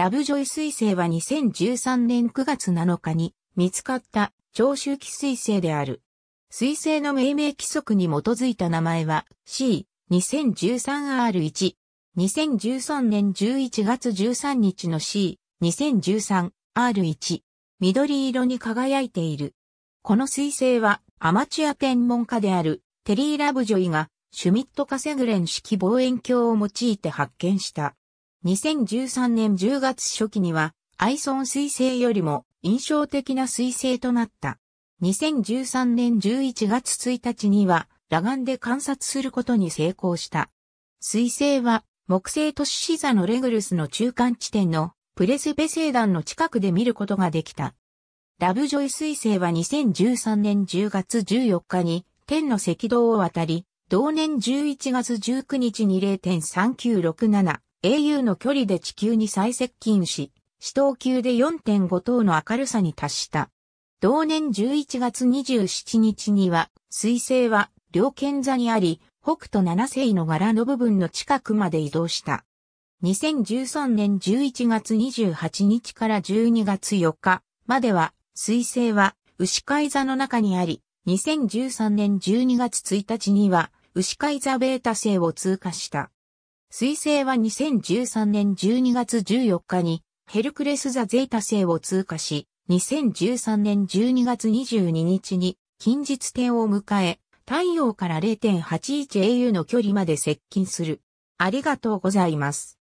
ラブジョイ彗星は2013年9月7日に見つかった長周期彗星である。彗星の命名規則に基づいた名前は C2013R1。2013年11月13日の C2013R1。緑色に輝いている。この彗星はアマチュア天文家であるテリー・ラブジョイがシュミット・カセグレン式望遠鏡を用いて発見した。2013年10月初期には、アイソン彗星よりも印象的な彗星となった。2013年11月1日には、裸眼で観察することに成功した。彗星は、木星都市シザのレグルスの中間地点のプレスベ星団の近くで見ることができた。ラブジョイ彗星は2013年10月14日に天の赤道を渡り、同年11月19日に0.3967 au の距離で地球に最接近し、死闘級で4.5等の明るさに達した。同年11月27日には、彗星は両剣座にあり、北斗七星の柄の部分の近くまで移動した。2013年11月28日から12月4日までは、彗星は牛飼い座の中にあり、2013年12月1日には、牛飼い座ベータ星を通過した。彗星は2013年12月14日にヘルクレスザ・ゼータ星を通過し、2013年12月22日に近日点を迎え、太陽から 0.81au の距離まで接近する。ありがとうございます。